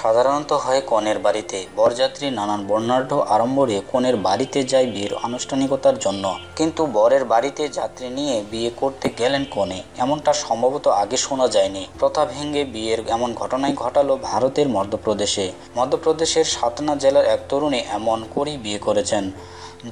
সাধারণত হয় কনের বাড়িতে বরযাত্রী নানান বর্ণাঢ্য আড়ম্বরে কনের বাড়িতে যায় বিয়ের আনুষ্ঠানিকতার জন্য কিন্তু বরের বাড়িতে যাত্রী নিয়ে বিয়ে করতে গেলেন কনে এমনটা সম্ভবত আগে শোনা যায়নি প্রথা ভেঙে বিয়ের এমন ঘটনাই ঘটালো ভারতের মধ্যপ্রদেশে মধ্যপ্রদেশের সাতনা জেলার এক তরুণী এমন করেই বিয়ে করেছেন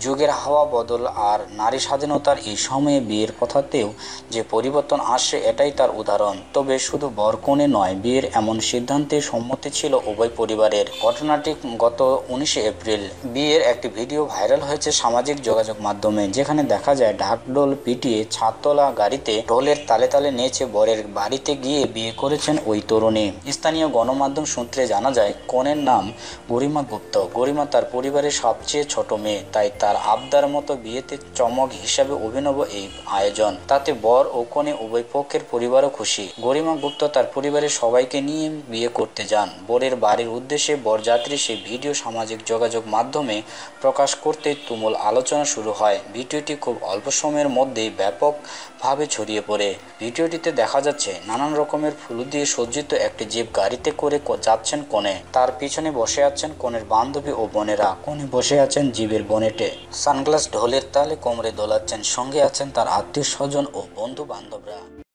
যুগের হাওয়া বদল আর নারী স্বাধীনতার এই সময়ে বিয়ের কথাতেও যে পরিবর্তন আসে এটাই তার উদাহরণ তবে শুধু বর কনে নয় বিয়ের এমন সিদ্ধান্তে সম্মতি ছিল ছিল উভয় পরিবারের ঘটনাটি গত উনিশে এপ্রিল বিয়ের একটি ভিডিও ভাইরাল হয়েছে সামাজিক যোগাযোগ মাধ্যমে যেখানে দেখা যায় ঢাকডোল পিটিয়ে ছাতলা গাড়িতে ঢোলের তালে তালে নিয়েছে বরের বাড়িতে গিয়ে বিয়ে করেছেন ওই তরুণী স্থানীয় গণমাধ্যম সূত্রে জানা যায় কনের নাম গরিমা গুপ্ত গরিমা তার পরিবারের সবচেয়ে ছোট মেয়ে তাই তার আবদার মতো বিয়েতে চমক হিসাবে অভিনব এই আয়োজন তাতে বর ও কনে উভয় পক্ষের পরিবারও খুশি গরিমা গুপ্ত তার পরিবারের সবাইকে নিয়ে বিয়ে করতে যান বরের বাড়ির উদ্দেশ্যে বরযাত্রী সেই ভিডিও সামাজিক যোগাযোগ মাধ্যমে প্রকাশ করতে তুমুল আলোচনা শুরু হয় ভিডিওটি খুব অল্প সময়ের মধ্যেই ব্যাপকভাবে ছড়িয়ে পড়ে ভিডিওটিতে দেখা যাচ্ছে নানান রকমের ফুল দিয়ে সজ্জিত একটি জীব গাড়িতে করে যাচ্ছেন কনে তার পিছনে বসে আছেন কনের বান্ধবী ও বোনেরা কনে বসে আছেন জীবের বনেটে সানগ্লাস ঢোলের তালে কোমরে দোলাচ্ছেন সঙ্গে আছেন তার আত্মীয় স্বজন ও বন্ধু বান্ধবরা